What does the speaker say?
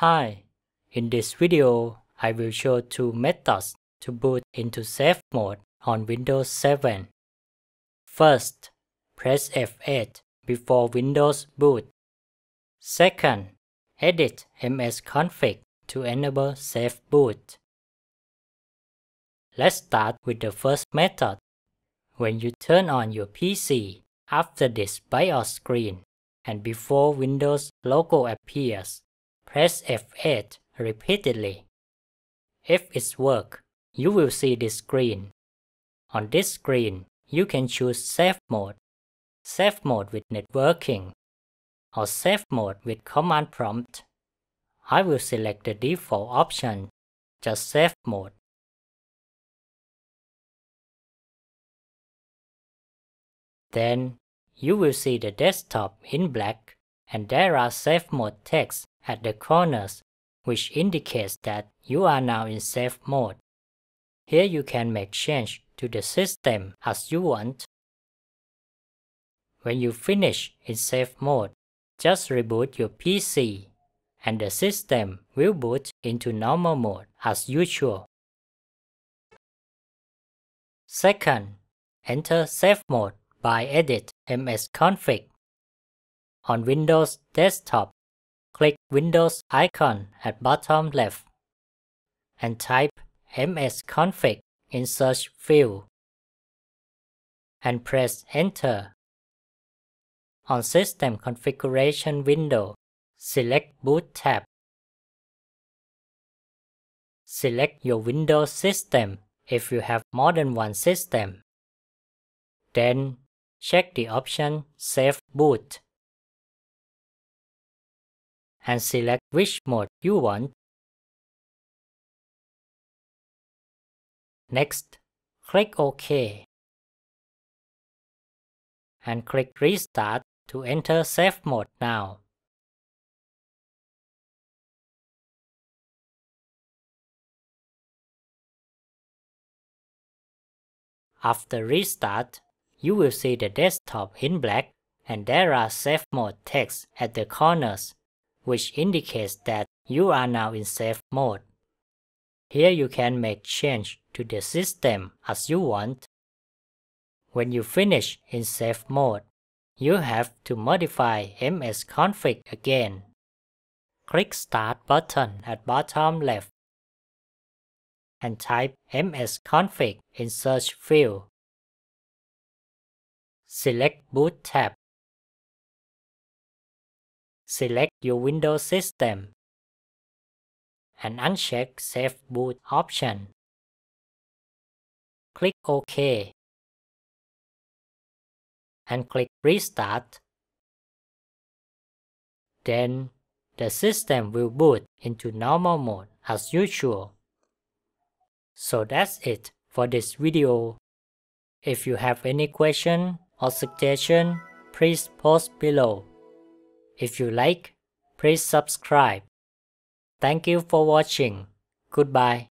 Hi, in this video, I will show two methods to boot into safe mode on Windows 7. First, press F8 before Windows boot. Second, edit msconfig to enable safe boot. Let's start with the first method. When you turn on your PC after this BIOS screen and before Windows logo appears, Press F8 repeatedly. If it's work, you will see this screen. On this screen, you can choose Safe Mode, Safe Mode with Networking, or Safe Mode with Command Prompt. I will select the default option, just Safe Mode. Then, you will see the desktop in black and there are Safe Mode text at the corners, which indicates that you are now in safe mode. Here you can make change to the system as you want. When you finish in safe mode, just reboot your PC and the system will boot into normal mode as usual. Second, enter safe mode by edit msconfig. On Windows desktop, click Windows icon at bottom left and type msconfig in search field and press enter. On system configuration window, select boot tab. Select your Windows system if you have more than one system. Then check the option Save Boot and select which mode you want. Next, click OK and click Restart to enter Safe Mode now. After restart, you will see the desktop in black and there are Safe Mode text at the corners which indicates that you are now in safe mode. Here you can make change to the system as you want. When you finish in safe mode, you have to modify MS config again. Click start button at bottom left and type MS config in search field. Select boot tab Select your Windows system and uncheck Safe Boot option. Click OK and click Restart. Then the system will boot into normal mode as usual. So that's it for this video. If you have any question or suggestion, please post below. If you like, please subscribe. Thank you for watching. Goodbye.